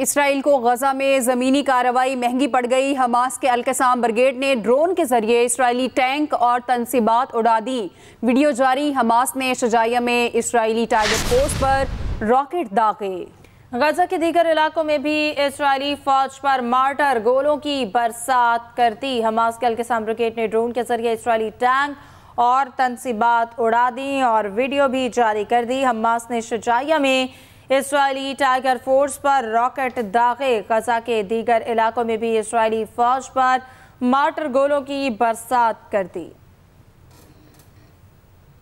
Israel को गजा में ज़मीनी कार्रवाई महंगी पड़ गई हमास के अलकसाम ब्रिगेड ने ड्रोन के जरिए इसराइली टैंक और तनसीबात उड़ा दी वीडियो जारी हमास ने शजाया में इसराइली टारगेट पोस्ट पर रॉकेट दागे गजा के दीगर इलाकों में भी इसराइली फौज पर मार्टर गोलों की बरसात करती हमास के अलकसाम ब्रिगेड ने ड्रोन के जरिए इसराइली टैंक और तनसीबात उड़ा दी और वीडियो भी जारी कर दी हमास ने शजाया में इसराइली टाइगर फोर्स पर रॉकेट दागे गजा के दीगर इलाकों में भी इसराइली फौज पर मार्टर गोलों की बरसात कर दी